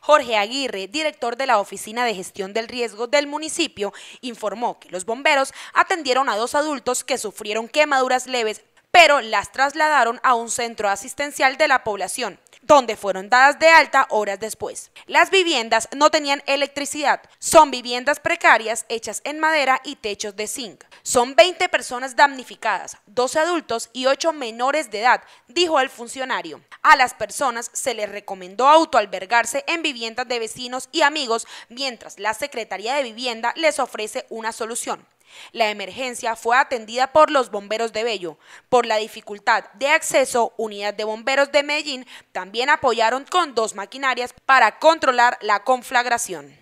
Jorge Aguirre, director de la Oficina de Gestión del Riesgo del municipio, informó que los bomberos atendieron a dos adultos que sufrieron quemaduras leves pero las trasladaron a un centro asistencial de la población, donde fueron dadas de alta horas después. Las viviendas no tenían electricidad, son viviendas precarias hechas en madera y techos de zinc. Son 20 personas damnificadas, 12 adultos y 8 menores de edad, dijo el funcionario. A las personas se les recomendó autoalbergarse en viviendas de vecinos y amigos, mientras la Secretaría de Vivienda les ofrece una solución. La emergencia fue atendida por los bomberos de Bello. Por la dificultad de acceso, unidades de bomberos de Medellín también apoyaron con dos maquinarias para controlar la conflagración.